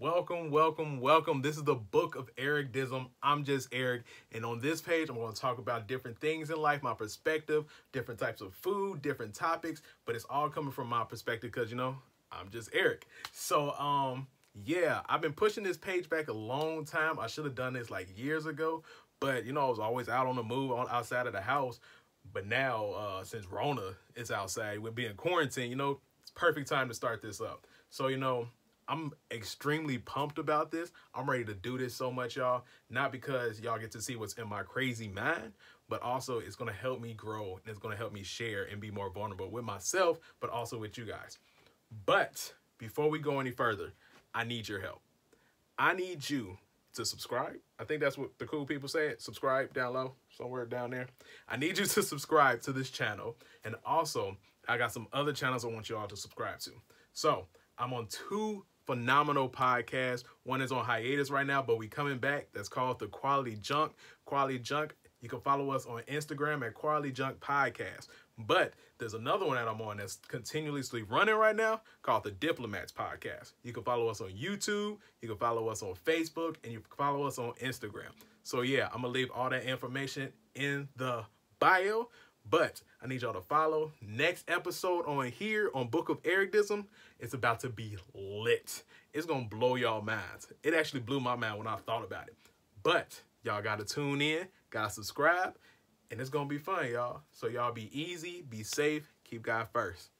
Welcome, welcome, welcome. This is the book of Eric Dism. I'm just Eric. And on this page, I'm going to talk about different things in life, my perspective, different types of food, different topics, but it's all coming from my perspective because, you know, I'm just Eric. So, um, yeah, I've been pushing this page back a long time. I should have done this like years ago, but you know, I was always out on the move on outside of the house. But now, uh, since Rona is outside, we're being quarantined, you know, it's perfect time to start this up. So, you know, I'm extremely pumped about this. I'm ready to do this so much, y'all. Not because y'all get to see what's in my crazy mind, but also it's going to help me grow and it's going to help me share and be more vulnerable with myself, but also with you guys. But before we go any further, I need your help. I need you to subscribe. I think that's what the cool people say. Subscribe down low, somewhere down there. I need you to subscribe to this channel. And also, I got some other channels I want you all to subscribe to. So I'm on two phenomenal podcast. One is on hiatus right now, but we coming back. That's called the Quality Junk. Quality Junk. You can follow us on Instagram at Quality Junk Podcast. But there's another one that I'm on that's continuously running right now called the Diplomats Podcast. You can follow us on YouTube, you can follow us on Facebook, and you can follow us on Instagram. So, yeah, I'm going to leave all that information in the bio. But I need y'all to follow. Next episode on here on Book of Ericism it's about to be lit. It's going to blow y'all minds. It actually blew my mind when I thought about it. But y'all got to tune in, got to subscribe, and it's going to be fun, y'all. So y'all be easy, be safe, keep God first.